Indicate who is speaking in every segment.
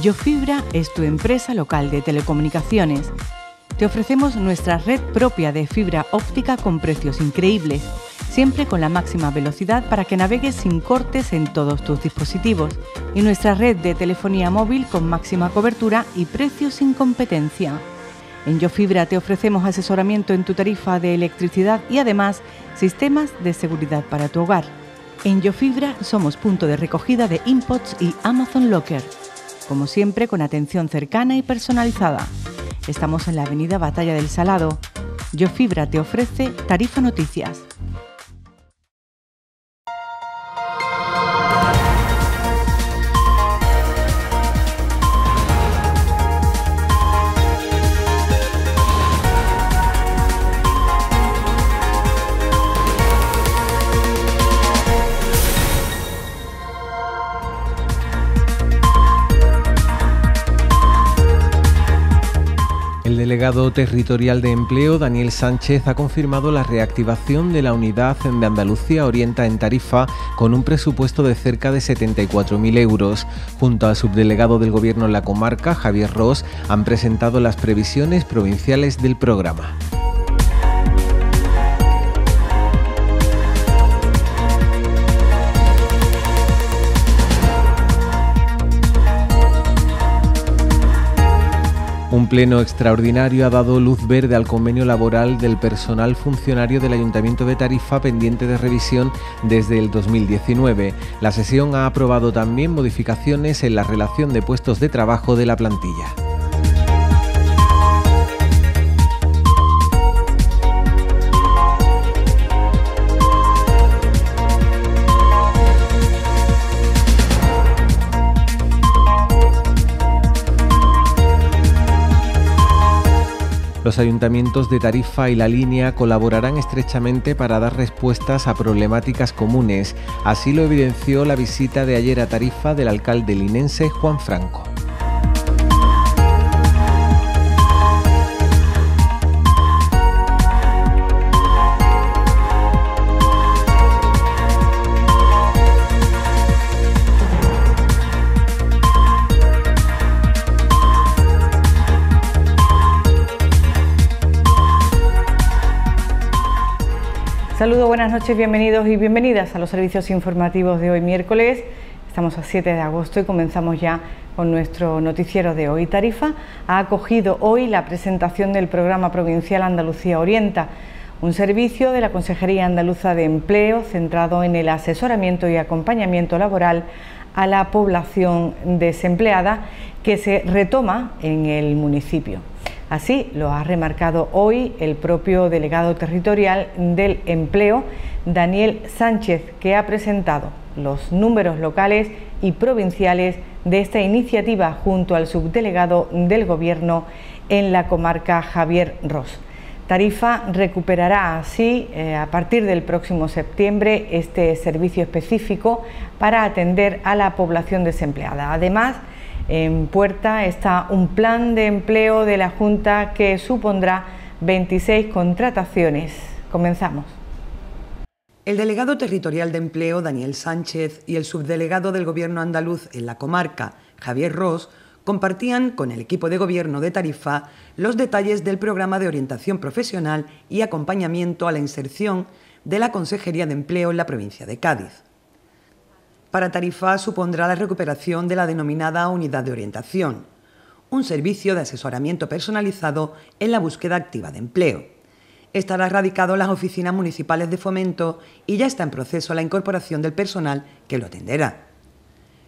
Speaker 1: YoFibra es tu empresa local de telecomunicaciones. Te ofrecemos nuestra red propia de fibra óptica con precios increíbles, siempre con la máxima velocidad para que navegues sin cortes en todos tus dispositivos, y nuestra red de telefonía móvil con máxima cobertura y precios sin competencia. En YoFibra te ofrecemos asesoramiento en tu tarifa de electricidad y además sistemas de seguridad para tu hogar. En YoFibra somos punto de recogida de inputs y Amazon Locker como siempre con atención cercana y personalizada. Estamos en la avenida Batalla del Salado. ...Yo Fibra te ofrece Tarifa Noticias,
Speaker 2: delegado territorial de empleo, Daniel Sánchez, ha confirmado la reactivación de la unidad de Andalucía Orienta en Tarifa con un presupuesto de cerca de 74.000 euros. Junto al subdelegado del Gobierno en la comarca, Javier Ross, han presentado las previsiones provinciales del programa. Un pleno extraordinario ha dado luz verde al convenio laboral del personal funcionario del Ayuntamiento de Tarifa pendiente de revisión desde el 2019. La sesión ha aprobado también modificaciones en la relación de puestos de trabajo de la plantilla. Los ayuntamientos de Tarifa y La Línea colaborarán estrechamente para dar respuestas a problemáticas comunes. Así lo evidenció la visita de ayer a Tarifa del alcalde linense Juan Franco.
Speaker 1: Saludos, buenas noches, bienvenidos y bienvenidas a los servicios informativos de hoy miércoles. Estamos a 7 de agosto y comenzamos ya con nuestro noticiero de hoy. Tarifa ha acogido hoy la presentación del programa provincial Andalucía Orienta, un servicio de la Consejería Andaluza de Empleo centrado en el asesoramiento y acompañamiento laboral a la población desempleada que se retoma en el municipio. Así lo ha remarcado hoy el propio delegado territorial del empleo, Daniel Sánchez, que ha presentado los números locales y provinciales de esta iniciativa junto al subdelegado del Gobierno en la comarca Javier Ross. Tarifa recuperará así, eh, a partir del próximo septiembre, este servicio específico para atender a la población desempleada. Además, en puerta está un plan de empleo de la Junta que supondrá 26 contrataciones. Comenzamos.
Speaker 3: El delegado territorial de empleo, Daniel Sánchez, y el subdelegado del Gobierno andaluz en la comarca, Javier Ross, compartían con el equipo de gobierno de Tarifa los detalles del programa de orientación profesional y acompañamiento a la inserción de la Consejería de Empleo en la provincia de Cádiz para Tarifa supondrá la recuperación de la denominada unidad de orientación, un servicio de asesoramiento personalizado en la búsqueda activa de empleo. Estará radicado en las oficinas municipales de fomento y ya está en proceso la incorporación del personal que lo atenderá.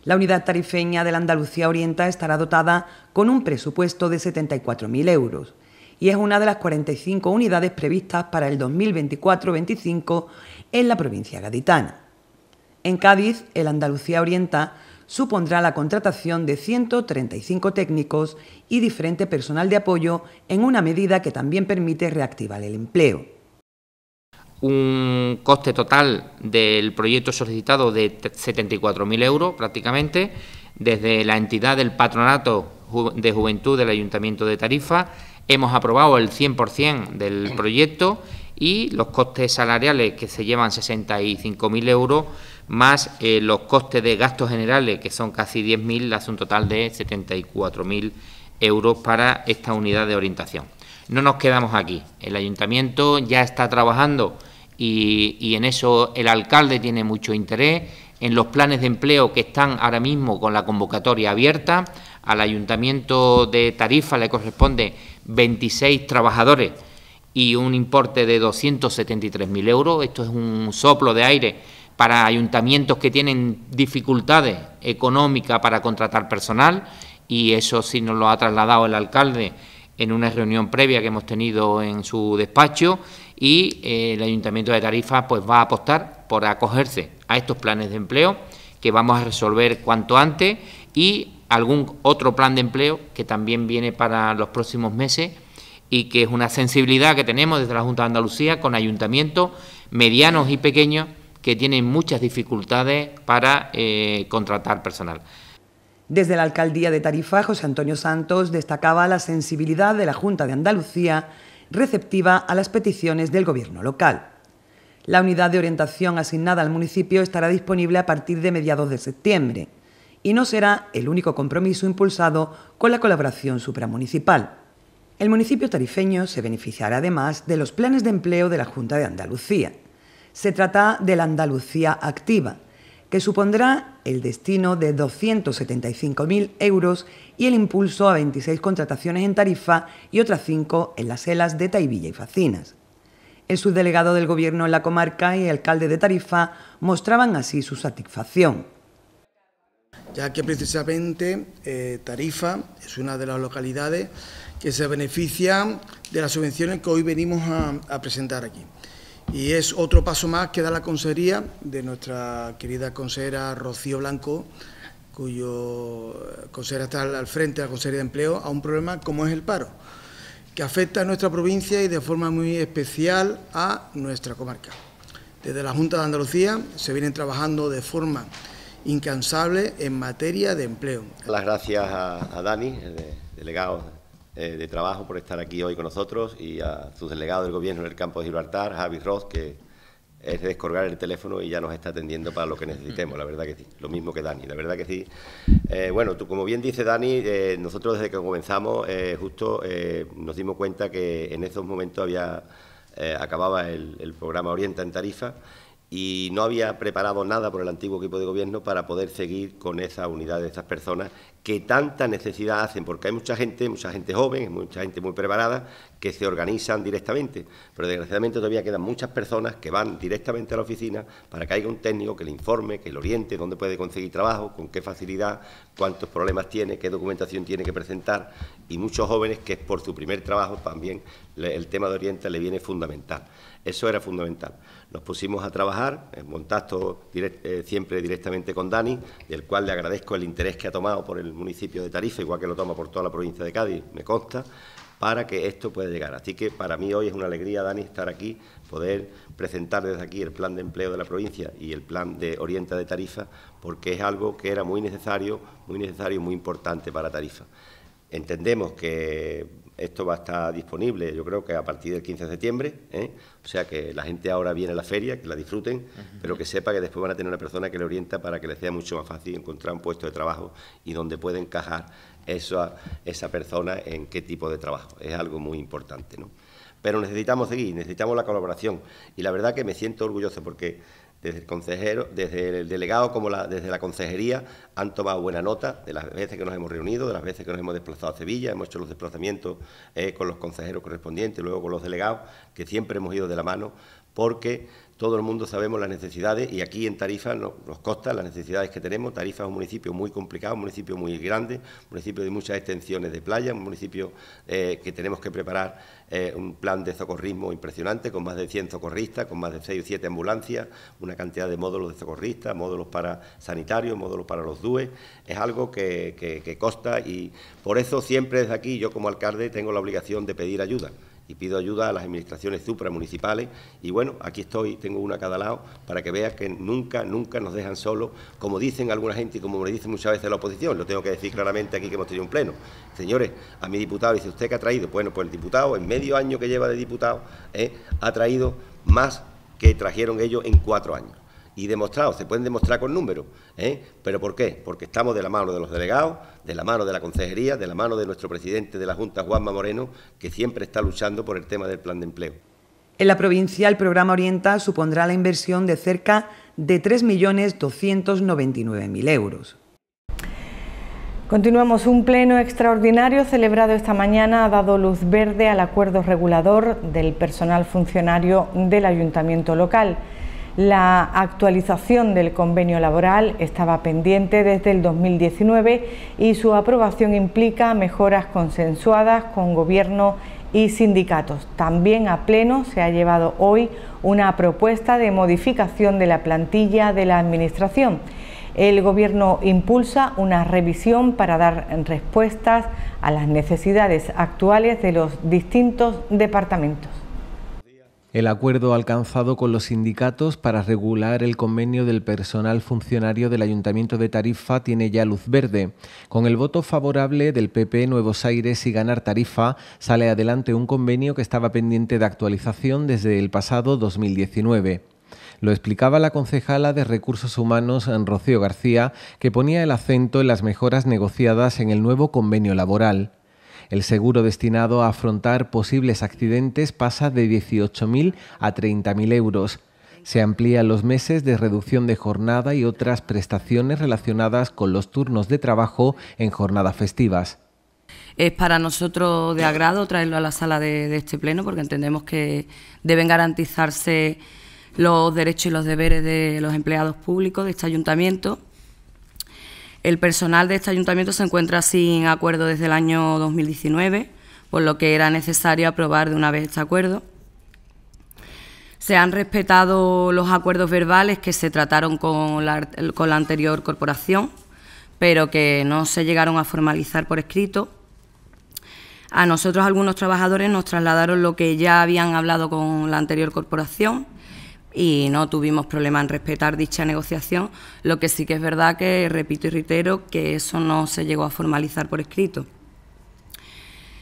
Speaker 3: La unidad tarifeña de la Andalucía Orienta estará dotada con un presupuesto de 74.000 euros y es una de las 45 unidades previstas para el 2024-25 en la provincia gaditana. En Cádiz, el Andalucía Orienta supondrá la contratación de 135 técnicos y diferente personal de apoyo en una medida que también permite reactivar el empleo.
Speaker 4: Un coste total del proyecto solicitado de 74.000 euros prácticamente, desde la entidad del Patronato de Juventud del Ayuntamiento de Tarifa, hemos aprobado el 100% del proyecto y los costes salariales que se llevan 65.000 euros más eh, los costes de gastos generales, que son casi 10.000, hace un total de 74.000 euros para esta unidad de orientación. No nos quedamos aquí, el ayuntamiento ya está trabajando y, y en eso el alcalde tiene mucho interés, en los planes de empleo que están ahora mismo con la convocatoria abierta, al ayuntamiento de Tarifa le corresponde 26 trabajadores y un importe de 273.000 euros, esto es un soplo de aire para ayuntamientos que tienen dificultades económicas para contratar personal y eso sí nos lo ha trasladado el alcalde en una reunión previa que hemos tenido en su despacho y eh, el Ayuntamiento de Tarifa pues va a apostar por acogerse a estos planes de empleo que vamos a resolver cuanto antes y algún otro plan de empleo que también viene para los próximos meses y que es una sensibilidad que tenemos desde la Junta de Andalucía con ayuntamientos medianos y pequeños que tienen muchas dificultades para eh, contratar personal.
Speaker 3: Desde la alcaldía de Tarifa, José Antonio Santos destacaba la sensibilidad de la Junta de Andalucía receptiva a las peticiones del gobierno local. La unidad de orientación asignada al municipio estará disponible a partir de mediados de septiembre y no será el único compromiso impulsado con la colaboración supramunicipal. El municipio tarifeño se beneficiará además de los planes de empleo de la Junta de Andalucía. Se trata de la Andalucía Activa, que supondrá el destino de 275.000 euros y el impulso a 26 contrataciones en Tarifa y otras 5 en las helas de Taivilla y Facinas. El subdelegado del Gobierno en la comarca y el alcalde de Tarifa mostraban así su satisfacción.
Speaker 5: Ya que precisamente eh, Tarifa es una de las localidades que se beneficia de las subvenciones que hoy venimos a presentar aquí. Y es otro paso más que da la consejería de nuestra querida consejera Rocío Blanco, cuyo eh, consejera está al frente de la Consejería de Empleo, a un problema como es el paro, que afecta a nuestra provincia y de forma muy especial a nuestra comarca. Desde la Junta de Andalucía se vienen trabajando de forma incansable en materia de empleo.
Speaker 6: Las gracias a, Dani, delegado eh, de Trabajo por estar aquí hoy con nosotros y a su delegado del Gobierno en el campo de Gibraltar, Javi Ross, que es de descolgar el teléfono y ya nos está atendiendo para lo que necesitemos, la verdad que sí, lo mismo que Dani, la verdad que sí. Eh, bueno, como bien dice Dani, eh, nosotros desde que comenzamos justo nos dimos cuenta que en esos momentos había acababa el, el programa Orienta en Tarifa y no había preparado nada por el antiguo equipo de gobierno para poder seguir con esa unidad de esas personas que tanta necesidad hacen, porque hay mucha gente, mucha gente joven, mucha gente muy preparada, que se organizan directamente, pero desgraciadamente todavía quedan muchas personas que van directamente a la oficina para que haya un técnico que le informe, que le oriente, dónde puede conseguir trabajo, con qué facilidad, cuántos problemas tiene, qué documentación tiene que presentar, y muchos jóvenes que por su primer trabajo también el tema de Oriente le viene fundamental. Eso era fundamental nos pusimos a trabajar en contacto eh, siempre directamente con Dani, del cual le agradezco el interés que ha tomado por el municipio de Tarifa, igual que lo toma por toda la provincia de Cádiz, me consta, para que esto pueda llegar. Así que para mí hoy es una alegría, Dani, estar aquí, poder presentar desde aquí el plan de empleo de la provincia y el plan de Orienta de Tarifa, porque es algo que era muy necesario, muy necesario y muy importante para Tarifa. Entendemos que esto va a estar disponible, yo creo que a partir del 15 de septiembre, ¿eh? o sea que la gente ahora viene a la feria, que la disfruten, pero que sepa que después van a tener una persona que le orienta para que le sea mucho más fácil encontrar un puesto de trabajo y donde puede encajar esa, esa persona en qué tipo de trabajo. Es algo muy importante, Pero necesitamos seguir, necesitamos la colaboración y la verdad que me siento orgulloso porque desde el desde el delegado como la, desde la consejería han tomado buena nota de las veces que nos hemos reunido, de las veces que nos hemos desplazado a Sevilla, hemos hecho los desplazamientos eh, con los consejeros correspondientes, luego con los delegados, que siempre hemos ido de la mano, porque todo el mundo sabemos las necesidades y aquí en Tarifa nos, costan las necesidades que tenemos. Tarifa es un municipio muy complicado, un municipio muy grande, un municipio de muchas extensiones de playa, un municipio eh, que tenemos que preparar eh, un plan de socorrismo impresionante con más de 100 socorristas, con más de 6 o 7 ambulancias, una cantidad de módulos de socorristas, módulos para sanitarios, módulos para los DUE. Es algo que, que, que costa y por eso siempre desde aquí yo como alcalde tengo la obligación de pedir ayuda y pido ayuda a las administraciones supramunicipales. Y bueno, aquí estoy, tengo una a cada lado, para que veas que nunca, nunca nos dejan solos, como dicen alguna gente y como me dicen muchas veces la oposición. Lo tengo que decir claramente aquí que hemos tenido un pleno. Señores, a mi diputado dice, ¿usted que ha traído? Bueno, pues el diputado, en medio año que lleva de diputado, eh, ha traído más que trajeron ellos en cuatro años y demostrado, se pueden demostrar con números. ¿eh? ¿Pero por qué? Porque estamos de la mano de los delegados, de la mano de la consejería, de la mano de nuestro presidente de la Junta, Juanma Moreno, que siempre está luchando por el tema del plan de empleo.
Speaker 3: En la provincia, el programa Orienta supondrá la inversión de cerca de 3.299.000 euros. Continuamos. Un pleno extraordinario celebrado esta mañana ha dado luz
Speaker 1: verde al acuerdo regulador del personal funcionario del ayuntamiento local. La actualización del convenio laboral estaba pendiente desde el 2019 y su aprobación implica mejoras consensuadas con gobierno y sindicatos. También a pleno se ha llevado hoy una propuesta de modificación de la plantilla de la Administración. El Gobierno impulsa una revisión para dar respuestas a las necesidades actuales de los distintos departamentos
Speaker 2: el acuerdo alcanzado con los sindicatos para regular el convenio del personal funcionario del Ayuntamiento de Tarifa tiene ya luz verde. Con el voto favorable del PP Nuevos Aires y Ganar Tarifa, sale adelante un convenio que estaba pendiente de actualización desde el pasado 2019. Lo explicaba la concejala de Recursos Humanos, Rocío García, que ponía el acento en las mejoras negociadas en el nuevo convenio laboral. El seguro destinado a afrontar posibles accidentes pasa de 18.000 a 30.000 euros. Se amplían los meses de reducción de jornada y otras prestaciones relacionadas con los turnos de trabajo en jornadas festivas.
Speaker 7: Es para nosotros de agrado traerlo a la sala de, de este pleno porque entendemos que deben garantizarse los derechos y los deberes de los empleados públicos de este ayuntamiento el personal de este ayuntamiento se encuentra sin acuerdo desde el año 2019, por lo que era necesario aprobar de una vez este acuerdo. Se han respetado los acuerdos verbales que se trataron con la, con la anterior corporación, pero que no se llegaron a formalizar por escrito. A nosotros algunos trabajadores nos trasladaron lo que ya habían hablado con la anterior corporación y no tuvimos problema en respetar dicha negociación, lo que sí que es verdad que, repito y reitero, que eso no se llegó a formalizar por escrito.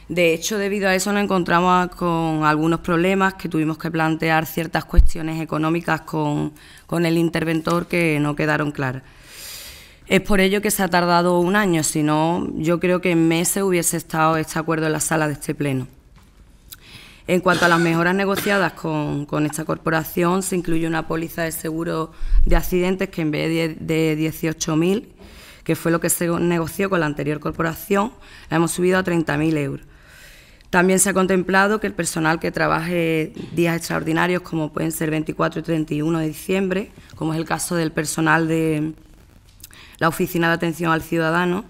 Speaker 7: De hecho, debido a eso nos encontramos con algunos problemas que tuvimos que plantear ciertas cuestiones económicas con, con el interventor que no quedaron claras. Es por ello que se ha tardado un año, si no, yo creo que en meses hubiese estado este acuerdo en la sala de este pleno. En cuanto a las mejoras negociadas con, esta corporación, se incluye una póliza de seguro de accidentes que en vez de, de 18.000, que fue lo que se negoció con la anterior corporación, la hemos subido a 30.000 euros. También se ha contemplado que el personal que trabaje días extraordinarios, como pueden ser 24 y 31 de diciembre, como es el caso del personal de la Oficina de Atención al Ciudadano,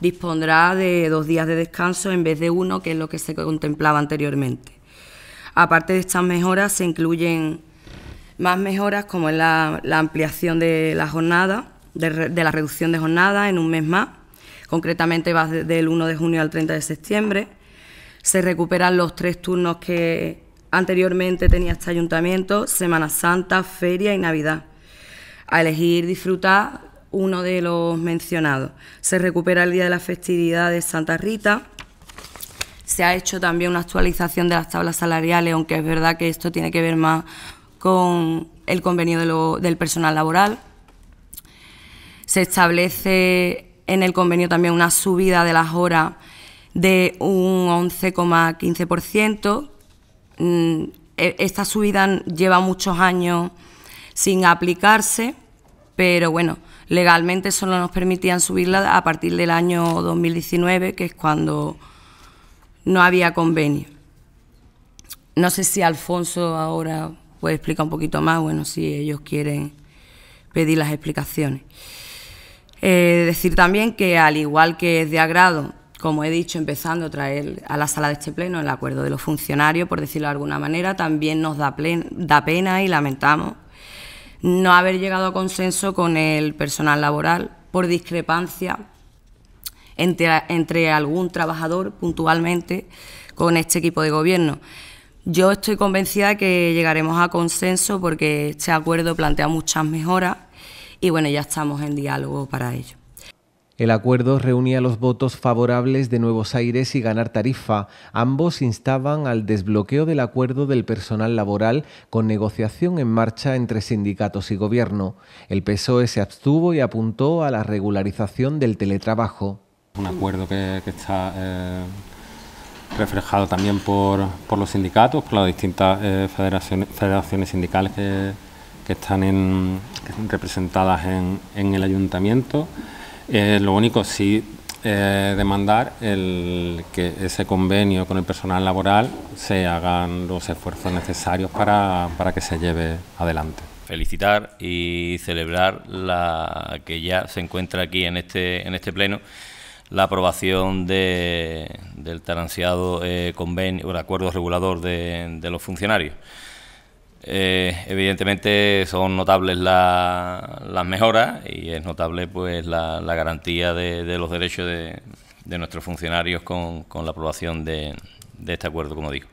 Speaker 7: dispondrá de dos días de descanso en vez de uno, que es lo que se contemplaba anteriormente. Aparte de estas mejoras, se incluyen más mejoras como la, ampliación de la jornada, de, de, la reducción de jornada en un mes más, concretamente va del 1 de junio al 30 de septiembre. Se recuperan los tres turnos que anteriormente tenía este ayuntamiento, Semana Santa, Feria y Navidad. A elegir disfrutar uno de los mencionados. Se recupera el día de la festividad de Santa Rita, se ha hecho también una actualización de las tablas salariales, aunque es verdad que esto tiene que ver más con el convenio del personal laboral. Se establece en el convenio también una subida de las horas de un 11,15%. Mm, e, esta subida lleva muchos años sin aplicarse, pero bueno, legalmente solo nos permitían subirla a partir del año 2019, que es cuando no había convenio. No sé si Alfonso ahora puede explicar un poquito más, bueno, si ellos quieren pedir las explicaciones. Eh, decir también que al igual que es de agrado, como he dicho, empezando a traer a la sala de este pleno el acuerdo de los funcionarios, por decirlo de alguna manera, también nos da pena y lamentamos no haber llegado a consenso con el personal laboral por discrepancia entre, algún trabajador puntualmente con este equipo de gobierno. Yo estoy convencida de que llegaremos a consenso porque este acuerdo plantea muchas mejoras y bueno, ya estamos en diálogo para ello.
Speaker 2: El acuerdo reunía los votos favorables de Nuevos Aires y Ganar Tarifa. Ambos instaban al desbloqueo del acuerdo del personal laboral con negociación en marcha entre sindicatos y gobierno. El PSOE se abstuvo y apuntó a la regularización del teletrabajo.
Speaker 8: Un acuerdo que, está eh, reflejado también por, los sindicatos, por las distintas eh, federaciones, sindicales que, están en, representadas en, el ayuntamiento. Eh, lo único sí demandar que ese convenio con el personal laboral se hagan los esfuerzos necesarios para, que se lleve adelante
Speaker 9: felicitar y celebrar la que ya se encuentra aquí en este en este pleno la aprobación del tan ansiado eh, convenio, el acuerdo regulador de, los funcionarios. Eh, evidentemente son notables las mejoras y es notable pues la, garantía de, los derechos de, nuestros funcionarios con la aprobación de este acuerdo, como digo.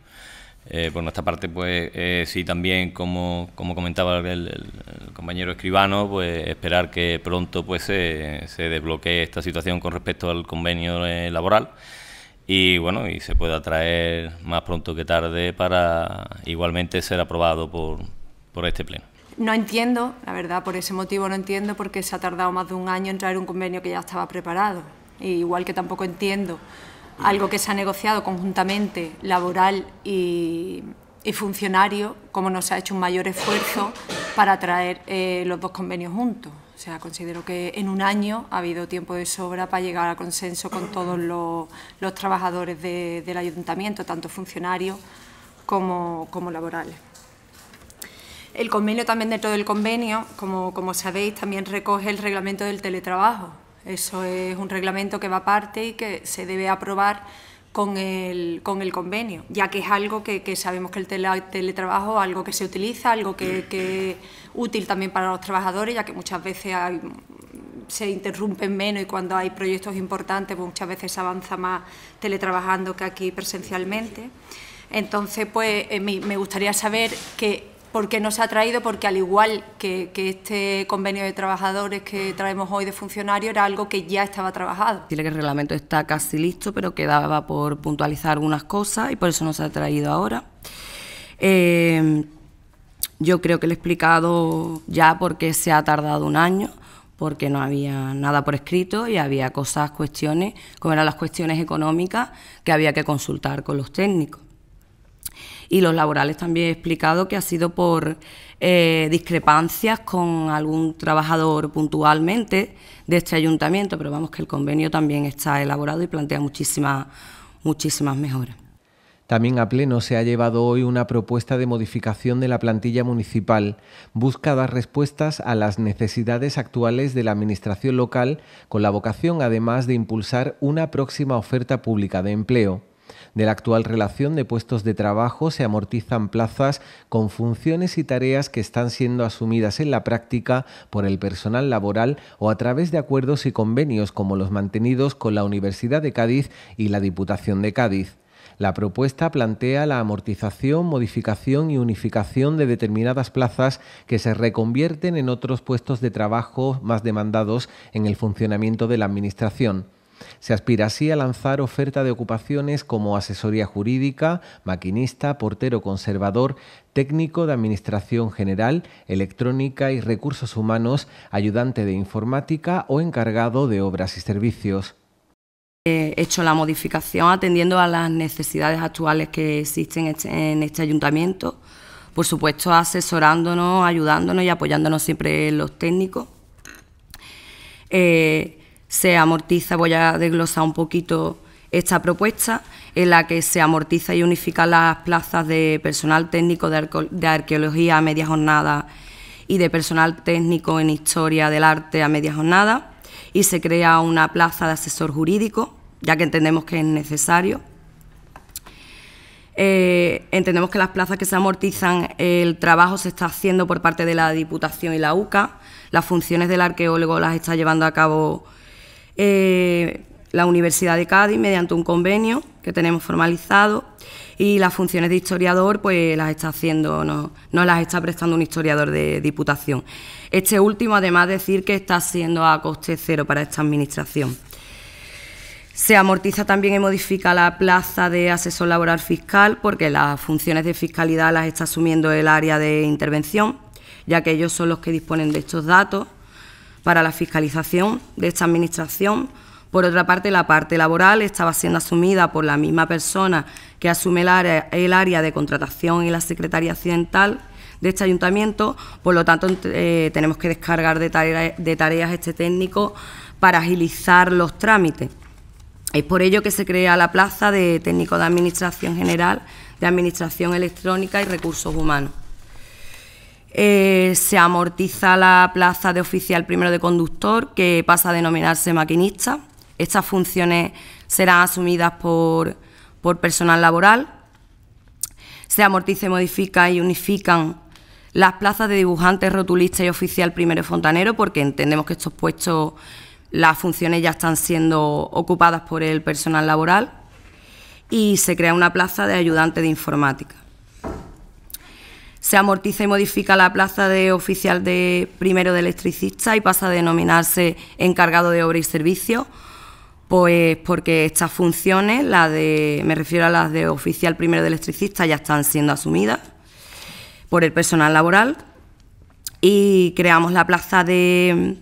Speaker 9: Eh, por nuestra parte, pues eh, sí, también como, comentaba el, compañero escribano, pues esperar que pronto pues se, se desbloquee esta situación con respecto al convenio eh, laboral y bueno, y se pueda traer más pronto que tarde para igualmente ser aprobado por, por este pleno.
Speaker 1: No
Speaker 10: entiendo, la verdad, por ese motivo no entiendo porque se ha tardado más de un año en traer un convenio que ya estaba preparado, igual que tampoco entiendo algo que se ha negociado conjuntamente laboral y, funcionario, como nos ha hecho un mayor esfuerzo para traer eh, los dos convenios juntos. O sea, considero que en un año ha habido tiempo de sobra para llegar a consenso con todos los, trabajadores del ayuntamiento, tanto funcionarios como, laborales. El convenio también dentro del convenio, como sabéis, también recoge el reglamento del teletrabajo, eso es un reglamento que va aparte y que se debe aprobar con el, con el convenio, ya que es algo que, sabemos que el teletrabajo, algo que se utiliza, algo que, es útil también para los trabajadores, ya que muchas veces se interrumpen menos y cuando hay proyectos importantes pues muchas veces se avanza más teletrabajando que aquí presencialmente. Entonces, pues eh, me, me gustaría saber que porque se ha traído, porque al igual que, este convenio de trabajadores que traemos hoy de funcionario era algo que ya estaba
Speaker 7: trabajado. Dile que el reglamento está casi listo, pero quedaba por puntualizar algunas cosas y por eso no se ha traído ahora. Eh, yo creo que lo he explicado ya porque se ha tardado un año porque no había nada por escrito y había cosas, cuestiones, como eran las cuestiones económicas, que había que consultar con los técnicos y los laborales también he explicado que ha sido por eh, discrepancias con algún trabajador puntualmente de este ayuntamiento, pero vamos que el convenio también está elaborado y plantea muchísimas, muchísimas mejoras.
Speaker 2: También a pleno se ha llevado hoy una propuesta de modificación de la plantilla municipal. Busca dar respuestas a las necesidades actuales de la Administración local con la vocación además de impulsar una próxima oferta pública de empleo de la actual relación de puestos de trabajo se amortizan plazas con funciones y tareas que están siendo asumidas en la práctica por el personal laboral o a través de acuerdos y convenios como los mantenidos con la Universidad de Cádiz y la Diputación de Cádiz. La propuesta plantea la amortización, modificación y unificación de determinadas plazas que se reconvierten en otros puestos de trabajo más demandados en el funcionamiento de la Administración. Se aspira así a lanzar oferta de ocupaciones como asesoría jurídica, maquinista, portero conservador, técnico de Administración General, electrónica y recursos humanos, ayudante de informática o encargado de obras y servicios.
Speaker 7: He hecho la modificación atendiendo a las necesidades actuales que existen en este, este ayuntamiento, por supuesto asesorándonos, ayudándonos y apoyándonos siempre los técnicos. Eh, se amortiza, voy a desglosar un poquito esta propuesta, en la que se amortiza y unifica las plazas de personal técnico de, arqueología a media jornada y de personal técnico en historia del arte a media jornada, y se crea una plaza de asesor jurídico, ya que entendemos que es necesario. Eh, entendemos que las plazas que se amortizan, el trabajo se está haciendo por parte de la Diputación y la UCA, las funciones del arqueólogo las está llevando a cabo eh, la Universidad de Cádiz mediante un convenio que tenemos formalizado y las funciones de historiador pues las está haciendo, no, no las está prestando un historiador de diputación. Este último además decir que está siendo a coste cero para esta administración. Se amortiza también y modifica la plaza de asesor laboral fiscal porque las funciones de fiscalidad las está asumiendo el área de intervención, ya que ellos son los que disponen de estos datos para la fiscalización de esta Administración. Por otra parte, la parte laboral estaba siendo asumida por la misma persona que asume el área, de contratación y la Secretaría Accidental de este ayuntamiento, por lo tanto eh, tenemos que descargar de, de tareas este técnico para agilizar los trámites. Es por ello que se crea la plaza de técnico de Administración General, de Administración Electrónica y Recursos Humanos. Eh, se amortiza la plaza de oficial primero de conductor, que pasa a denominarse maquinista. Estas funciones serán asumidas por, por personal laboral. Se amortiza y modifica y unifican las plazas de dibujante, rotulista y oficial primero fontanero, porque entendemos que estos puestos, las funciones ya están siendo ocupadas por el personal laboral. Y se crea una plaza de ayudante de informática. Se amortiza y modifica la plaza de oficial de primero de electricista y pasa a denominarse encargado de obra y servicio, pues porque estas funciones, la de, me refiero a las de oficial primero de electricista, ya están siendo asumidas por el personal laboral y creamos la plaza de,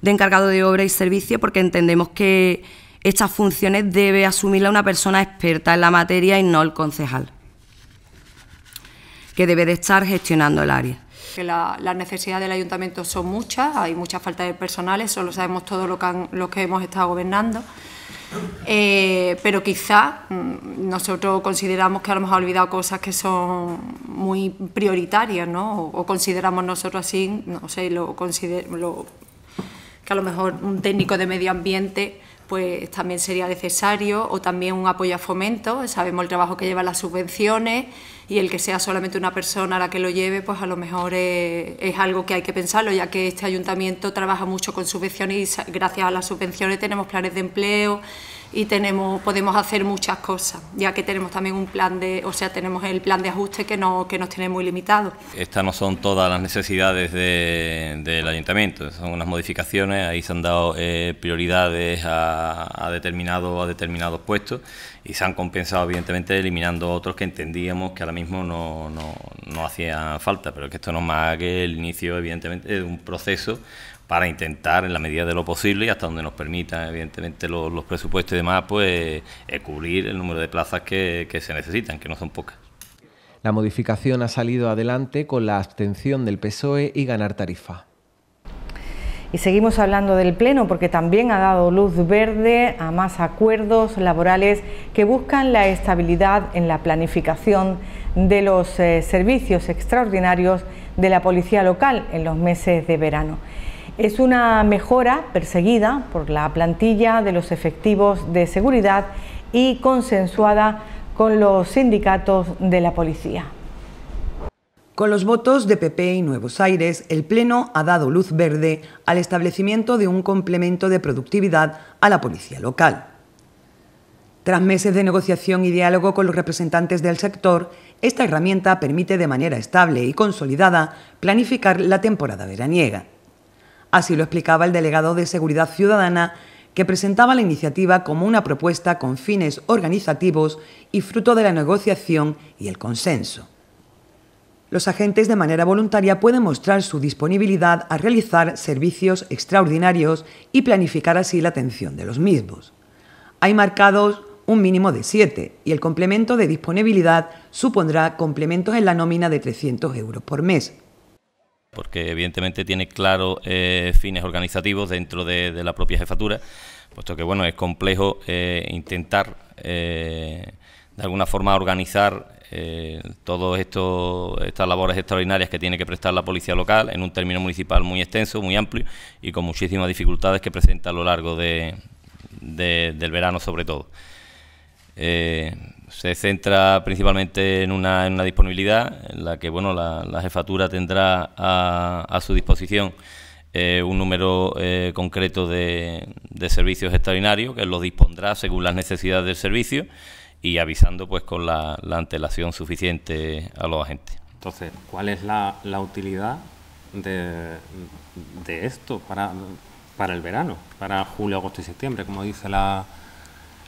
Speaker 7: de encargado de obra y servicio porque entendemos que estas funciones debe asumirla una persona experta en la materia y no el concejal que debe de estar gestionando el área.
Speaker 10: las necesidades del ayuntamiento son muchas, hay mucha falta de personales... eso lo sabemos todos lo que los que hemos estado gobernando. Eh, pero quizá mm, nosotros consideramos que ahora hemos olvidado cosas que son muy prioritarias, O, consideramos nosotros así, no sé, lo, que a lo mejor un técnico de medio ambiente pues también sería necesario, o también un apoyo a fomento, sabemos el trabajo que llevan las subvenciones, y el que sea solamente una persona a la que lo lleve, pues a lo mejor es, eh, es, algo que hay que pensarlo, ya que este ayuntamiento trabaja mucho con subvenciones y gracias a las subvenciones tenemos planes de empleo, y tenemos, podemos hacer muchas cosas, ya que tenemos también un plan de, o sea, tenemos el plan de ajuste que, no, que nos tiene muy limitado.
Speaker 9: Estas no son todas las necesidades del ayuntamiento, son unas modificaciones, ahí se han dado eh, prioridades a, determinado, a determinados puestos y se han compensado, evidentemente, eliminando otros que entendíamos que ahora mismo no, no, hacían falta, pero que esto no es más que el inicio, evidentemente, de un proceso para intentar, en la medida de lo posible y hasta donde nos permitan, evidentemente, los, presupuestos y demás, pues eh, cubrir el número de plazas que, se necesitan, que no son
Speaker 2: pocas. La modificación ha salido adelante con la abstención del PSOE y ganar tarifa.
Speaker 1: Y seguimos hablando del Pleno porque también ha dado luz verde a más acuerdos laborales que buscan la estabilidad en la planificación de los eh, servicios extraordinarios de la policía local en los meses de verano. Es una mejora perseguida por la plantilla de los efectivos de seguridad y consensuada con los sindicatos de la policía.
Speaker 3: Con los votos de PP y Nuevos Aires, el Pleno ha dado luz verde al establecimiento de un complemento de productividad a la policía local. Tras meses de negociación y diálogo con los representantes del sector, esta herramienta permite de manera estable y consolidada planificar la temporada veraniega. Así lo explicaba el delegado de Seguridad Ciudadana, que presentaba la iniciativa como una propuesta con fines organizativos y fruto de la negociación y el consenso. Los agentes de manera voluntaria pueden mostrar su disponibilidad a realizar servicios extraordinarios y planificar así la atención de los mismos. Hay marcados un mínimo de siete y el complemento de disponibilidad supondrá complementos en la nómina de 300 euros por mes
Speaker 9: porque evidentemente tiene claros eh, fines organizativos dentro de, la propia jefatura, puesto que bueno, es complejo eh, intentar eh, de alguna forma organizar todas estas labores extraordinarias que tiene que prestar la policía local en un término municipal muy extenso, muy amplio y con muchísimas dificultades que presenta a lo largo del verano sobre todo se centra principalmente en una, en una, disponibilidad en la que bueno la, la jefatura tendrá a, a su disposición eh, un número eh, concreto de, de, servicios extraordinarios que los dispondrá según las necesidades del servicio y avisando pues con la, antelación suficiente a los agentes. Entonces,
Speaker 8: ¿cuál es la, utilidad de, esto para, para el verano, para julio, agosto y septiembre, como dice la,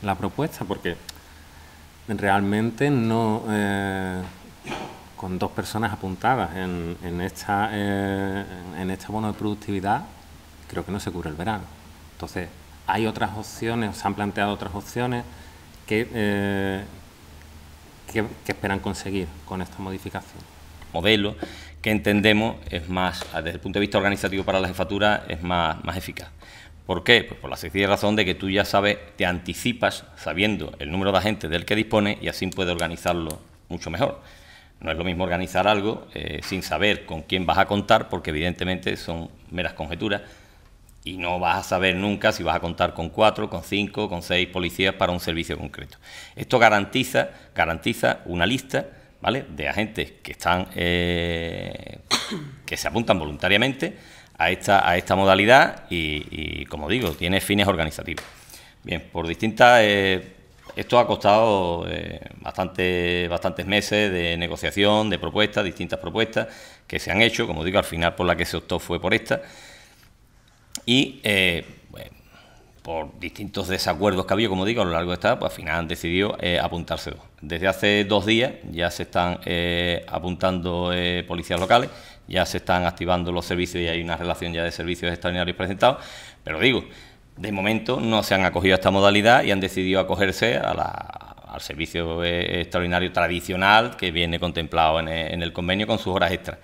Speaker 8: la propuesta? Porque realmente no eh, con dos personas apuntadas en, esta, eh, en este bono de productividad, creo que no se cubre el verano. Entonces, hay otras opciones, se han planteado otras opciones eh, que, que, esperan conseguir con esta modificación. Modelo que entendemos es más, desde el
Speaker 9: punto de vista organizativo para la jefatura, es más eficaz. ¿Por qué? Pues por la sencilla razón de que tú ya sabes, te anticipas sabiendo el número de agentes del que dispone y así puedes organizarlo mucho mejor. No es lo mismo organizar algo eh, sin saber con quién vas a contar, porque evidentemente son meras conjeturas y no vas a saber nunca si vas a contar con cuatro, con cinco, con seis policías para un servicio concreto. Esto garantiza, garantiza una lista de agentes que, están, eh, que se apuntan voluntariamente a esta, a esta modalidad y, como digo, tiene fines organizativos. Bien, por distintas... Eh, esto ha costado eh, bastante, bastantes meses de negociación, de propuestas, distintas propuestas que se han hecho. Como digo, al final por la que se optó fue por esta. Y eh, por distintos desacuerdos que ha habido, como digo, a lo largo de esta, pues al final han decidido eh, apuntarse dos... Desde hace dos días ya se están eh, apuntando eh, policías locales, ya se están activando los servicios y hay una relación ya de servicios extraordinarios presentados, pero digo, de momento no se han acogido a esta modalidad y han decidido acogerse a la, al servicio extraordinario tradicional que viene contemplado en el, en el convenio con sus horas extras.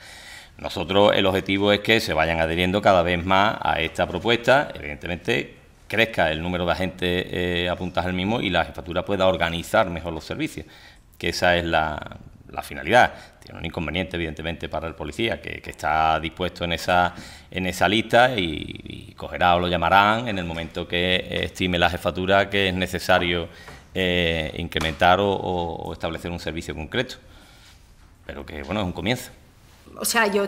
Speaker 9: Nosotros el objetivo es que se vayan adheriendo cada vez más a esta propuesta, evidentemente crezca el número de agentes eh, apuntados al mismo y la jefatura pueda organizar mejor los servicios, que esa es la, finalidad. Tiene un inconveniente, evidentemente, para el policía, que, está dispuesto en esa, en esa lista y, cogerá o lo llamarán en el momento que estime la jefatura que es necesario eh, incrementar o, establecer un servicio concreto. Pero que, bueno, es un comienzo
Speaker 10: o sea, yo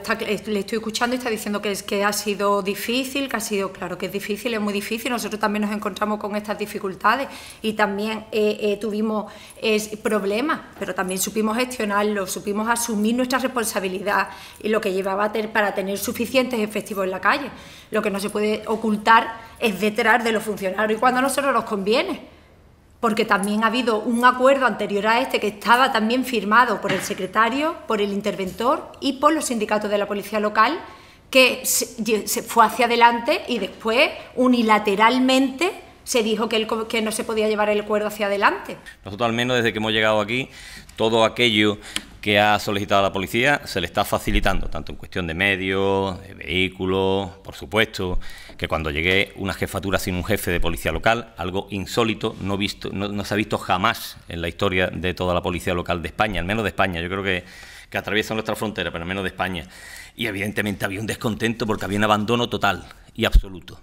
Speaker 10: le estoy escuchando y está diciendo que, es, que ha sido difícil, que ha sido, claro, que es difícil, es muy difícil. Nosotros también nos encontramos con estas dificultades y también eh, eh, tuvimos problemas, pero también supimos gestionarlo, supimos asumir nuestra responsabilidad y lo que llevaba a para tener suficientes efectivos en la calle. Lo que no se puede ocultar es detrás de los funcionarios y cuando a nosotros nos conviene porque también ha habido un acuerdo anterior a este que estaba también firmado por el secretario, por el interventor y por los sindicatos de la policía local, que se fue hacia adelante y después unilateralmente se dijo que, el, que no se podía llevar el acuerdo hacia adelante.
Speaker 9: Nosotros al menos desde que hemos llegado aquí, todo aquello que ha solicitado la policía se le está facilitando, tanto en cuestión de medios, de vehículos, por supuesto, que cuando llegué, una jefatura sin un jefe de policía local, algo insólito, no, visto, no, se ha visto jamás en la historia de toda la policía local de España, al menos de España, yo creo que, que atraviesa nuestra frontera, pero al menos de España. Y evidentemente había un descontento porque había un abandono total y absoluto.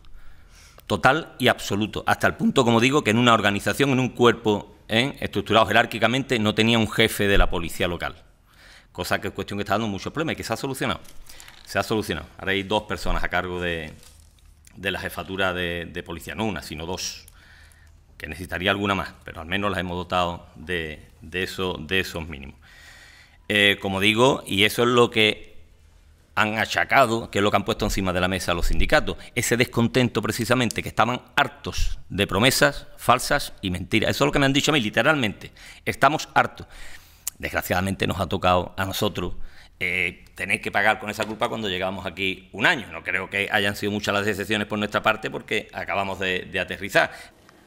Speaker 9: Total y absoluto. Hasta el punto, como digo, que en una organización, en un cuerpo ¿eh? estructurado jerárquicamente, no tenía un jefe de la policía local cosa que es cuestión que está dando muchos problemas y que se ha solucionado. Se ha solucionado. Ahora hay dos personas a cargo de, de la jefatura de, policía, no una, sino dos, que necesitaría alguna más, pero al menos las hemos dotado de, de esos mínimos. Eh, como digo, y eso es lo que han achacado, que es lo que han puesto encima de la mesa los sindicatos, ese descontento precisamente, que estaban hartos de promesas falsas y mentiras. Eso es lo que me han dicho a mí, literalmente, estamos hartos desgraciadamente nos ha tocado a nosotros eh, tener que pagar con esa culpa cuando llegamos aquí un año. No creo que hayan sido muchas las excepciones por nuestra parte porque acabamos de, de aterrizar.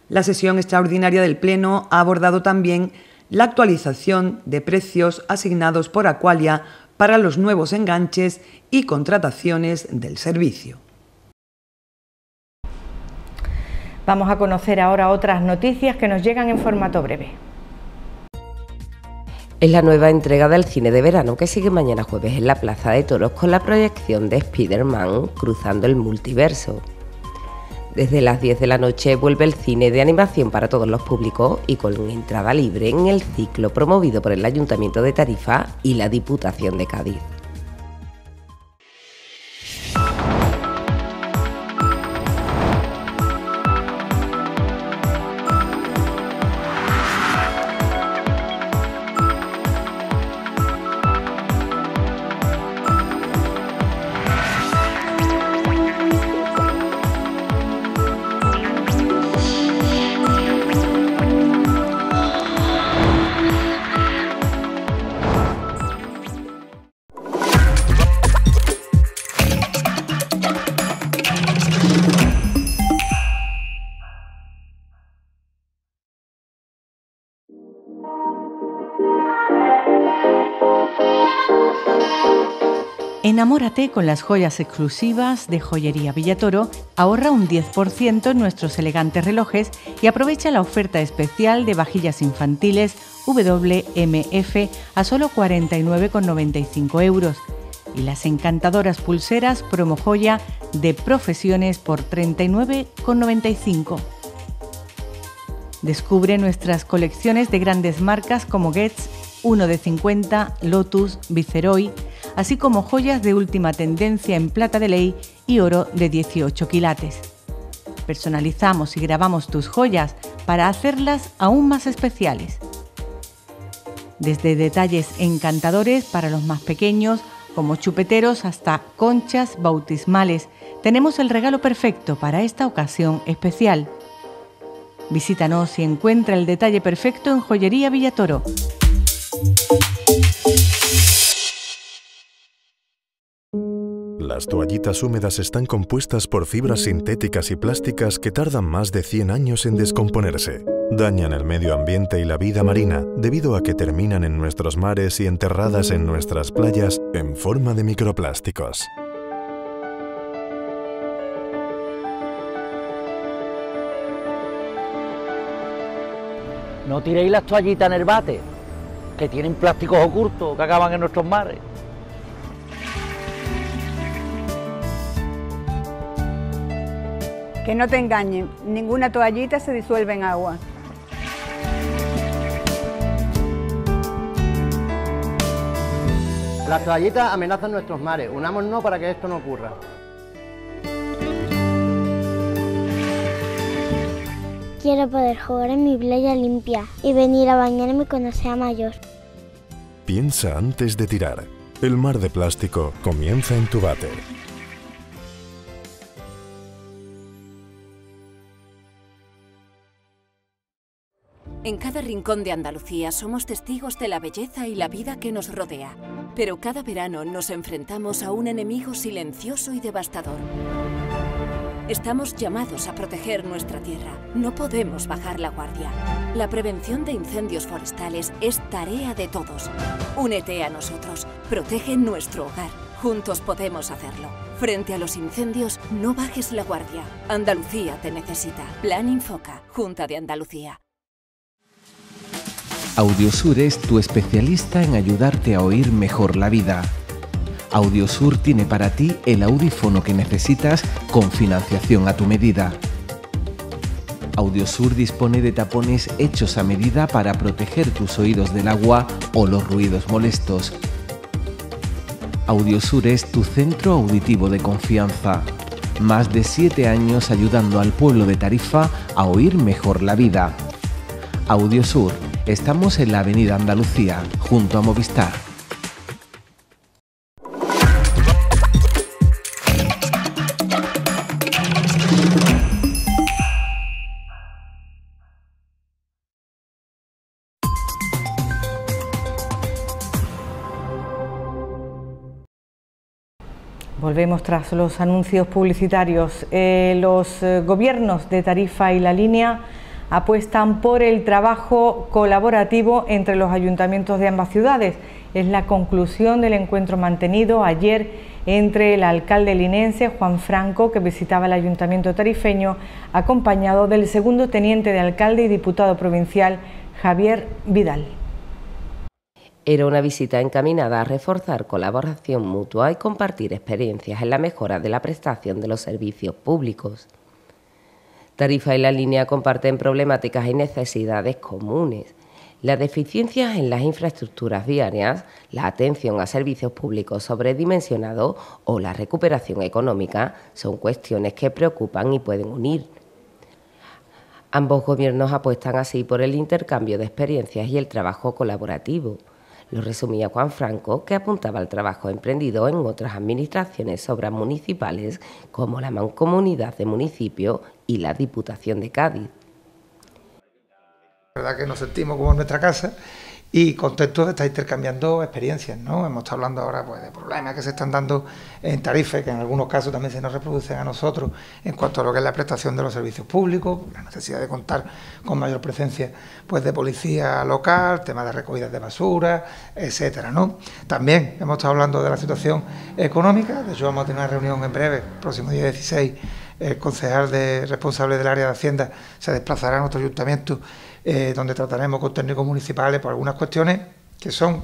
Speaker 3: La sesión extraordinaria del Pleno ha abordado también la actualización de precios asignados por Aqualia para los nuevos enganches y contrataciones del servicio.
Speaker 1: Vamos a conocer ahora otras noticias que nos llegan en formato breve
Speaker 3: es la nueva
Speaker 11: entrega del cine de verano que sigue mañana jueves en la Plaza de Toros con la proyección de Spider-Man cruzando el multiverso. Desde las 10 de la noche vuelve el cine de animación para todos los públicos y con entrada libre en el ciclo promovido por el Ayuntamiento de Tarifa y la Diputación de Cádiz.
Speaker 1: Enamórate con las joyas exclusivas de Joyería Villatoro, ahorra un 10% en nuestros elegantes relojes y aprovecha la oferta especial de vajillas infantiles WMF a solo 49,95 euros y las encantadoras pulseras Promojoya de profesiones por 39,95. Descubre nuestras colecciones de grandes marcas como Getz, 1 de 50, Lotus, Viceroy, así como joyas de última tendencia en plata de ley y oro de 18 quilates. Personalizamos y grabamos tus joyas para hacerlas aún más especiales. Desde detalles encantadores para los más pequeños, como chupeteros, hasta conchas bautismales, tenemos el regalo perfecto para esta ocasión especial. Visítanos y encuentra el detalle perfecto en Joyería Villatoro.
Speaker 8: Las toallitas húmedas están compuestas por fibras sintéticas y plásticas que tardan más de 100 años en descomponerse. Dañan el medio ambiente y la vida marina debido a que terminan en nuestros mares y enterradas en nuestras playas en forma de microplásticos.
Speaker 4: No tiréis las toallitas en el bate, que tienen plásticos
Speaker 5: ocultos que acaban en nuestros mares.
Speaker 1: Que no te engañen, ninguna toallita se disuelve en agua.
Speaker 9: Las toallitas amenazan nuestros mares, unámonos para que esto no ocurra. Quiero poder jugar en mi playa limpia y venir a bañarme cuando sea mayor.
Speaker 8: Piensa antes de tirar. El mar de plástico comienza en tu bate...
Speaker 10: En cada rincón de Andalucía somos testigos de la belleza y la vida que nos rodea, pero cada verano nos enfrentamos a un enemigo silencioso y devastador. Estamos llamados a proteger nuestra tierra. No podemos bajar la guardia. La prevención de incendios forestales es tarea de todos. Únete a nosotros. Protege nuestro hogar. Juntos podemos hacerlo. Frente a los incendios, no bajes la guardia. Andalucía te necesita. Plan Infoca. Junta
Speaker 11: de Andalucía.
Speaker 2: Audiosur es tu especialista en ayudarte a oír mejor la vida. Audiosur tiene para ti el audífono que necesitas con financiación a tu medida. Audiosur dispone de tapones hechos a medida para proteger tus oídos del agua o los ruidos molestos. Audiosur es tu centro auditivo de confianza. Más de 7 años ayudando al pueblo de Tarifa a oír mejor la vida. Audiosur Estamos en la Avenida Andalucía, junto a Movistar.
Speaker 1: Volvemos tras los anuncios publicitarios. Eh, los eh, gobiernos de Tarifa y La Línea apuestan por el trabajo colaborativo entre los ayuntamientos de ambas ciudades. Es la conclusión del encuentro mantenido ayer entre el alcalde linense Juan Franco, que visitaba el ayuntamiento tarifeño, acompañado del segundo teniente de alcalde y diputado provincial Javier Vidal.
Speaker 11: Era una visita encaminada a reforzar colaboración mutua y compartir experiencias en la mejora de la prestación de los servicios públicos. Tarifa y la línea comparten problemáticas y necesidades comunes. Las deficiencias en las infraestructuras diarias, la atención a servicios públicos sobredimensionados o la recuperación económica son cuestiones que preocupan y pueden unir. Ambos gobiernos apuestan así por el intercambio de experiencias y el trabajo colaborativo. Lo resumía Juan Franco, que apuntaba al trabajo emprendido en otras administraciones, obras municipales, como la Mancomunidad de Municipio y la Diputación de Cádiz.
Speaker 5: verdad que nos sentimos como en nuestra casa y contexto de estar intercambiando experiencias, ¿no? Hemos estado hablando ahora pues, de problemas que se están dando en tarifas, que en algunos casos también se nos reproducen a nosotros en cuanto a lo que es la prestación de los servicios públicos, la necesidad de contar con mayor presencia pues, de policía local, temas de recogidas de basura, etcétera, ¿no? También hemos estado hablando de la situación económica, de hecho vamos a tener una reunión en breve, próximo día 16, el concejal de, responsable del área de Hacienda se desplazará a nuestro ayuntamiento eh, donde trataremos con técnicos municipales por algunas cuestiones que son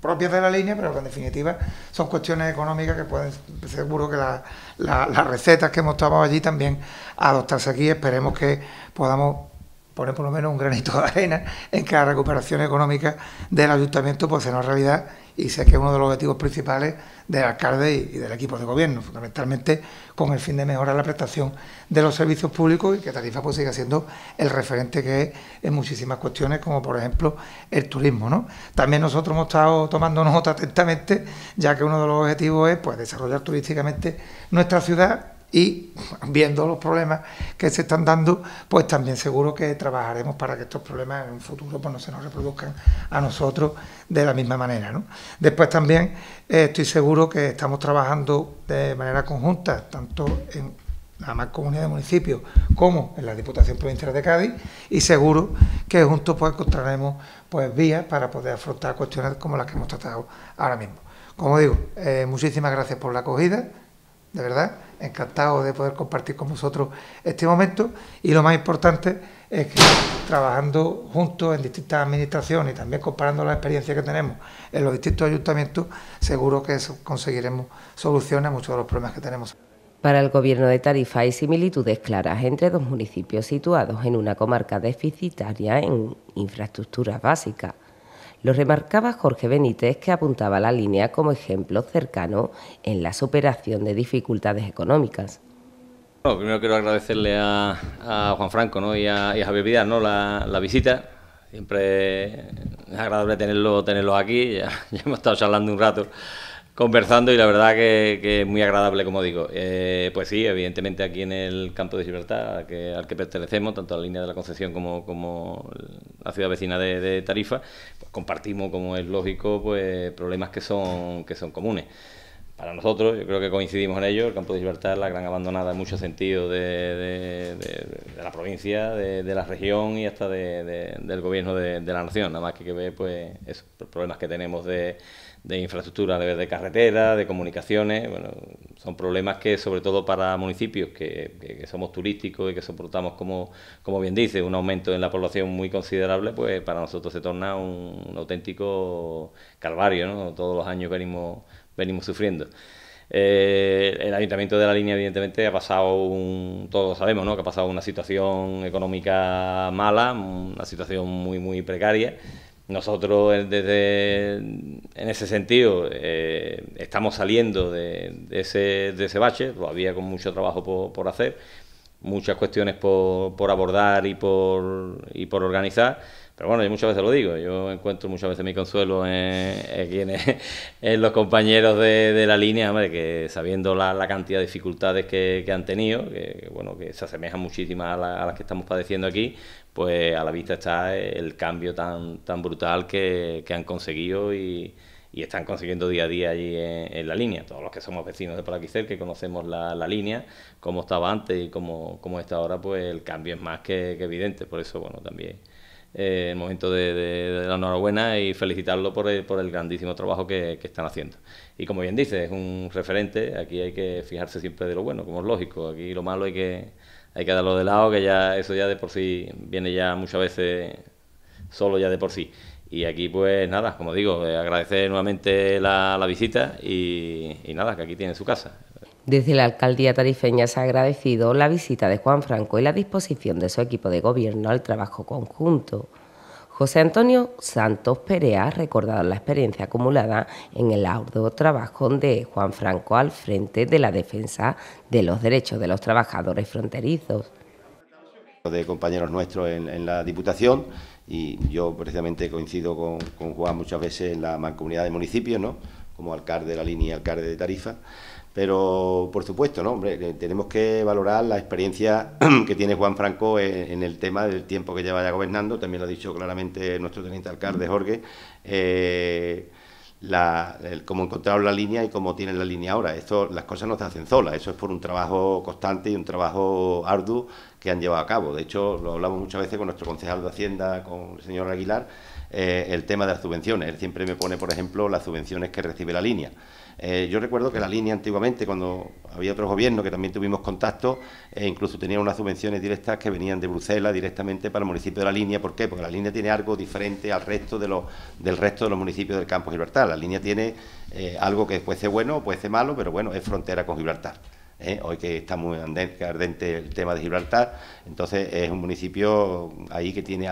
Speaker 5: propias de la línea, pero en definitiva son cuestiones económicas que pueden, seguro que las recetas que hemos tomado allí también adoptarse aquí. Esperemos que podamos poner por lo menos un granito de arena en que la recuperación económica del ayuntamiento pues sea una realidad y sé que es uno de los objetivos principales del alcalde y del equipo de gobierno, fundamentalmente con el fin de mejorar la prestación de los servicios públicos y que Tarifa pues siga siendo el referente que es en muchísimas cuestiones, como por ejemplo el turismo. ¿no? También nosotros hemos estado tomando nota atentamente, ya que uno de los objetivos es pues desarrollar turísticamente nuestra ciudad y viendo los problemas que se están dando, pues también seguro que trabajaremos para que estos problemas en un futuro pues, no se nos reproduzcan a nosotros de la misma manera. Después también eh, estoy seguro que estamos trabajando de manera conjunta, tanto en la más comunidad de municipios como en la Diputación Provincial de Cádiz y seguro que juntos pues, encontraremos pues, vías para poder afrontar cuestiones como las que hemos tratado ahora mismo. Como digo, eh, muchísimas gracias por la acogida, de verdad encantado de poder compartir con vosotros este momento y lo más importante es que trabajando juntos en distintas administraciones y también comparando la experiencia que tenemos en los distintos ayuntamientos, seguro que conseguiremos soluciones a muchos de los problemas que tenemos.
Speaker 11: Para el Gobierno de Tarifa hay similitudes claras entre dos municipios situados en una comarca deficitaria en infraestructuras básicas. Lo remarcaba Jorge Benítez, que apuntaba la línea como ejemplo cercano en la superación de dificultades económicas.
Speaker 9: primero quiero agradecerle a, Juan Franco y, a, Javier Vidal la, visita. Siempre es agradable tenerlos aquí, ya, ya hemos estado charlando un rato conversando y la verdad que, es muy agradable, como digo. Eh, pues sí, evidentemente aquí en el campo de libertad que, al que pertenecemos, tanto a la línea de la concesión como, la ciudad vecina de, Tarifa, pues compartimos, como es lógico, pues problemas que son, que son comunes para nosotros, yo creo que coincidimos en ello, el campo de es la gran abandonada en muchos sentidos de, de, la provincia, de, la región y hasta del gobierno de, la nación, nada más que, que ve pues, esos problemas que tenemos de, infraestructura, de, carretera, de comunicaciones, bueno, son problemas que sobre todo para municipios que, somos turísticos y que soportamos, como, como bien dice, un aumento en la población muy considerable, pues para nosotros se torna un, un auténtico calvario, ¿no? todos los años venimos venimos sufriendo. Eh, el Ayuntamiento de la Línea, evidentemente, ha pasado, un, todos sabemos, ¿no? que ha pasado una situación económica mala, una situación muy, muy precaria. Nosotros, eh, desde, en ese sentido, eh, estamos saliendo de, de, ese, de ese bache, todavía con mucho trabajo por, hacer, muchas cuestiones por, abordar y por, y por organizar pero bueno, yo muchas veces lo digo, yo encuentro muchas veces mi consuelo en, los compañeros de, la línea, que sabiendo la, cantidad de dificultades que, han tenido, que, bueno, que se asemejan muchísimas a, las que estamos padeciendo aquí, pues a la vista está el cambio tan, tan brutal que, han conseguido y, están consiguiendo día a día allí en, la línea. Todos los que somos vecinos de Palaquicel, que conocemos la, línea, como estaba antes y como está ahora, pues el cambio es más que evidente. Por eso, bueno, también eh, el momento de, la enhorabuena y felicitarlo por el, por el grandísimo trabajo que, están haciendo. Y como bien dice, es un referente, aquí hay que fijarse siempre de lo bueno, como es lógico, aquí lo malo hay que, hay que darlo de lado, que ya eso ya de por sí viene ya muchas veces solo ya de por sí. Y aquí pues nada, como digo, eh, agradecer nuevamente la, visita y, y nada, que aquí tiene su casa.
Speaker 11: Desde la alcaldía tarifeña se ha agradecido la visita de Juan Franco y la disposición de su equipo de gobierno al trabajo conjunto. José Antonio Santos Perea ha recordado la experiencia acumulada en el arduo trabajo de Juan Franco al frente de la defensa de los derechos de los trabajadores fronterizos.
Speaker 6: De compañeros nuestros en, la Diputación y yo precisamente coincido con, Juan muchas veces en la mancomunidad de municipios, ¿no? como alcalde de la línea y alcalde de Tarifa. Pero, por supuesto, ¿no? tenemos que valorar la experiencia que tiene Juan Franco en, el tema del tiempo que lleva ya gobernando. También lo ha dicho claramente nuestro teniente alcalde, Jorge. Eh, la, cómo encontraron la línea y cómo tienen la línea ahora. Esto, las cosas no se hacen solas, eso es por un trabajo constante y un trabajo arduo que han llevado a cabo. De hecho, lo hablamos muchas veces con nuestro concejal de Hacienda, con el señor Aguilar, eh, el tema de las subvenciones. Él siempre me pone, por ejemplo, las subvenciones que recibe la línea. Eh, yo recuerdo que la línea antiguamente, cuando había otros gobiernos que también tuvimos contacto, eh, incluso tenían unas subvenciones directas que venían de Bruselas directamente para el municipio de la línea. ¿Por qué? Porque la línea tiene algo diferente al resto de los, del resto de los municipios del campo Gibraltar. La línea tiene eh, algo que puede ser bueno, puede ser malo, pero bueno, es frontera con Gibraltar. ¿eh? hoy que está muy ardente el tema de Gibraltar, entonces es un municipio ahí que tiene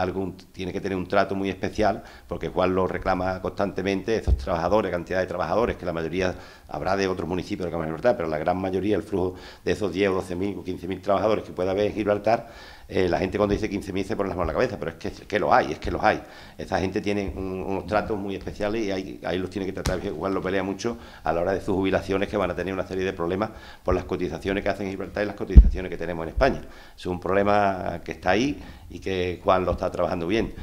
Speaker 6: que tener un trato muy especial, porque Juan lo reclama constantemente, esos trabajadores, cantidad de trabajadores, que la mayoría habrá de otros municipios de la Gibraltar, pero la gran mayoría, el flujo de esos 10 12 o 15.000 trabajadores que pueda haber en Gibraltar, eh, la gente cuando dice 15.000 se pone las manos a la cabeza, pero es que, que los hay, es que los hay. Esta gente tiene unos tratos muy especiales y ahí, los tiene que tratar igual lo pelea mucho a la hora de sus jubilaciones, que van a tener una serie de problemas por las cotizaciones que hacen en libertad y las cotizaciones que tenemos en España. Es un problema que está ahí y que Juan
Speaker 11: lo está trabajando bien.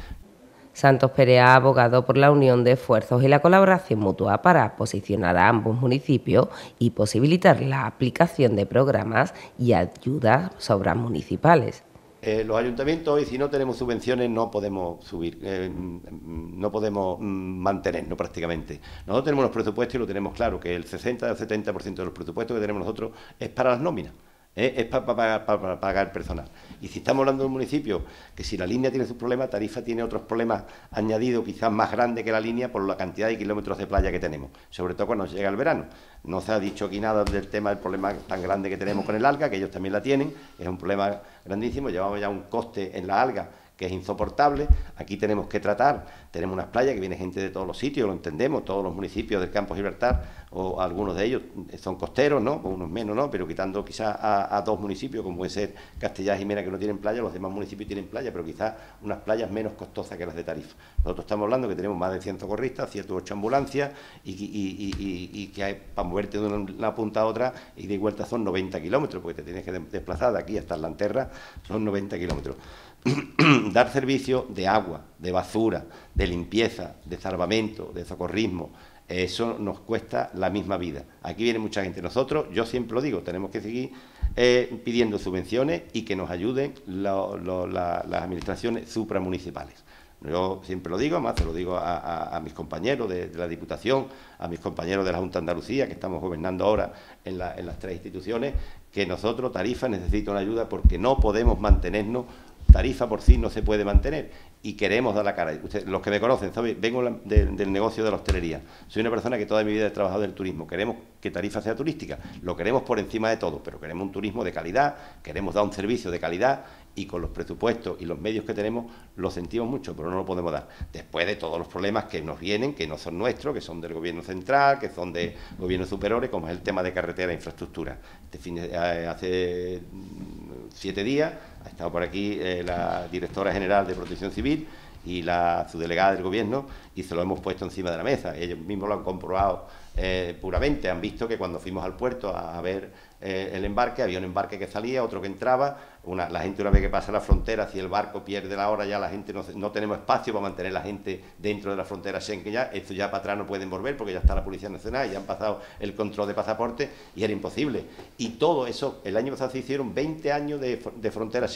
Speaker 11: Santos Perea abogado por la unión de esfuerzos y la colaboración mutua para posicionar a ambos municipios y posibilitar la aplicación de programas y ayudas sobre municipales.
Speaker 6: Eh, los ayuntamientos hoy, si no tenemos subvenciones, no podemos subir, eh, no podemos mm, mantenernos prácticamente. Nosotros tenemos los presupuestos y lo tenemos claro, que el 60 o 70% de los presupuestos que tenemos nosotros es para las nóminas. ¿eh? es para, pagar para, pagar personal. Y si estamos hablando de un municipio que si la línea tiene sus problemas, Tarifa tiene otros problemas añadidos quizás más grandes que la línea por la cantidad de kilómetros de playa que tenemos, sobre todo cuando llega el verano. No se ha dicho aquí nada del tema del problema tan grande que tenemos con el alga, que ellos también la tienen, es un problema grandísimo, llevamos ya un coste en la alga que es insoportable. Aquí tenemos que tratar, tenemos unas playas que viene gente de todos los sitios, lo entendemos, todos los municipios del campo libertad... o algunos de ellos eh, son costeros, ¿no? unos menos, ¿no? Pero quitando quizás a, dos municipios, como puede ser Castellas y Jimena, que no tienen playa, los demás municipios tienen playa, pero quizás unas playas menos costosas que las de Tarifa. Nosotros estamos hablando que tenemos más de 100 corristas... 108 ambulancias, y, que hay, para moverte de una punta a otra, y de vuelta son 90 kilómetros, porque te tienes que desplazar de aquí hasta anterra, son 90 kilómetros. dar servicio de agua, de basura, de limpieza, de salvamento, de socorrismo. Eso nos cuesta la misma vida. Aquí viene mucha gente. Nosotros, yo siempre lo digo, tenemos que seguir eh, pidiendo subvenciones y que nos ayuden las administraciones supramunicipales. Yo siempre lo digo, además se lo digo a, mis compañeros de, la Diputación, a mis compañeros de la Junta de Andalucía, que estamos gobernando ahora en, las tres instituciones, que nosotros, Tarifa, necesita una ayuda porque no podemos mantenernos tarifa por sí no se puede mantener y queremos dar la cara. los que me conocen, vengo del negocio de la hostelería. Soy una persona que toda mi vida he trabajado del turismo. Queremos que tarifa sea turística. Lo queremos por encima de todo, pero queremos un turismo de calidad, queremos dar un servicio de calidad y con los presupuestos y los medios que tenemos lo sentimos mucho, pero no lo podemos dar. Después de todos los problemas que nos vienen, que no son nuestros, que son del gobierno central, que son de gobiernos superiores, como es el tema de carretera e infraestructura. Este eh, hace siete días ha estado por aquí eh, la directora general de Protección Civil y la delegada del Gobierno y se lo hemos puesto encima de la mesa. Ellos mismos lo han comprobado eh, puramente. Han visto que cuando fuimos al puerto a, ver eh, el embarque, había un embarque que salía, otro que entraba. la gente una vez que pasa la frontera, si el barco pierde la hora, ya la gente no, tenemos espacio para mantener la gente dentro de la frontera Schengen. Ya, esto ya para atrás no pueden volver porque ya está la Policía Nacional, ya han pasado el control de pasaporte y era imposible. Y todo eso, el año pasado se hicieron 20 años de, fronteras. frontera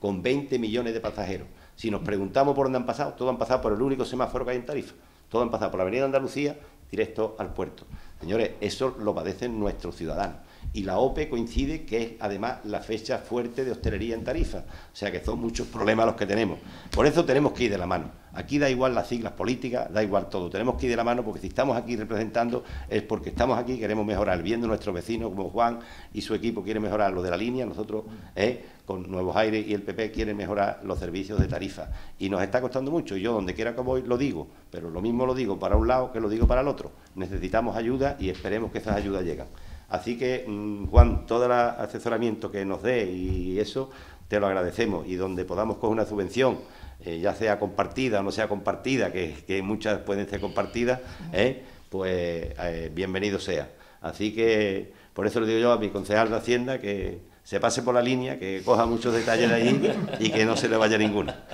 Speaker 6: con 20 millones de pasajeros. Si nos preguntamos por dónde han pasado, todos han pasado por el único semáforo que hay en Tarifa. Todos han pasado por la Avenida Andalucía, directo al puerto. Señores, eso lo padecen nuestros ciudadanos y la OPE coincide que es además la fecha fuerte de hostelería en Tarifa. O sea que son muchos problemas los que tenemos. Por eso tenemos que ir de la mano. Aquí da igual las siglas políticas, da igual todo. Tenemos que ir de la mano porque si estamos aquí representando es porque estamos aquí y queremos mejorar. Viendo nuestros vecinos como Juan y su equipo quiere mejorar lo de la línea, nosotros eh, con Nuevos Aires y el PP quieren mejorar los servicios de Tarifa. Y nos está costando mucho. Yo donde quiera que voy lo digo, pero lo mismo lo digo para un lado que lo digo para el otro. Necesitamos ayuda y esperemos que esas ayudas lleguen. Así que, mm, Juan, todo el asesoramiento que nos dé y eso, te lo agradecemos. Y donde podamos coger una subvención, eh, ya sea compartida o no sea compartida, que, muchas pueden ser compartidas, ¿eh? pues eh, bienvenido sea. Así que, por eso le digo yo a mi concejal de Hacienda que se pase por la línea, que coja muchos detalles ahí y que no se le vaya ninguna.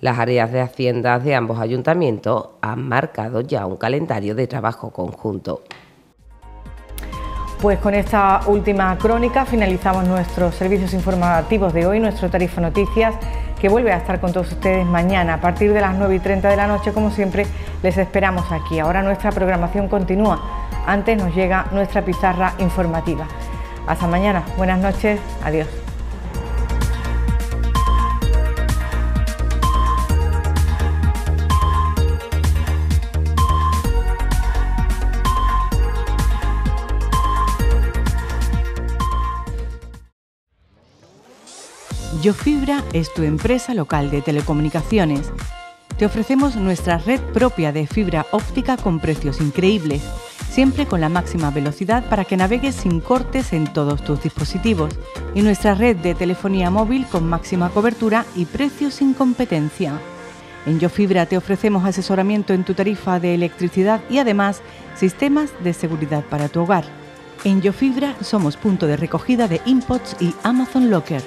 Speaker 11: Las áreas de Hacienda de ambos ayuntamientos han marcado ya un calendario de trabajo conjunto.
Speaker 1: Pues con esta última crónica finalizamos nuestros servicios informativos de hoy, nuestro Tarifa Noticias, que vuelve a estar con todos ustedes mañana a partir de las 9 y 30 de la noche, como siempre les esperamos aquí. Ahora nuestra programación continúa, antes nos llega nuestra pizarra informativa. Hasta mañana, buenas noches, adiós. YoFibra es tu empresa local de telecomunicaciones. Te ofrecemos nuestra red propia de fibra óptica con precios increíbles, siempre con la máxima velocidad para que navegues sin cortes en todos tus dispositivos, y nuestra red de telefonía móvil con máxima cobertura y precios sin competencia. En YoFibra te ofrecemos asesoramiento en tu tarifa de electricidad y además sistemas de seguridad para tu hogar. En YoFibra somos punto de recogida de inputs y Amazon Locker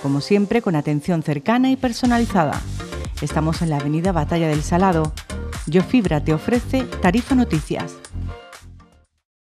Speaker 1: como siempre con atención cercana y personalizada. Estamos en la avenida Batalla del Salado. YoFibra te ofrece Tarifa Noticias.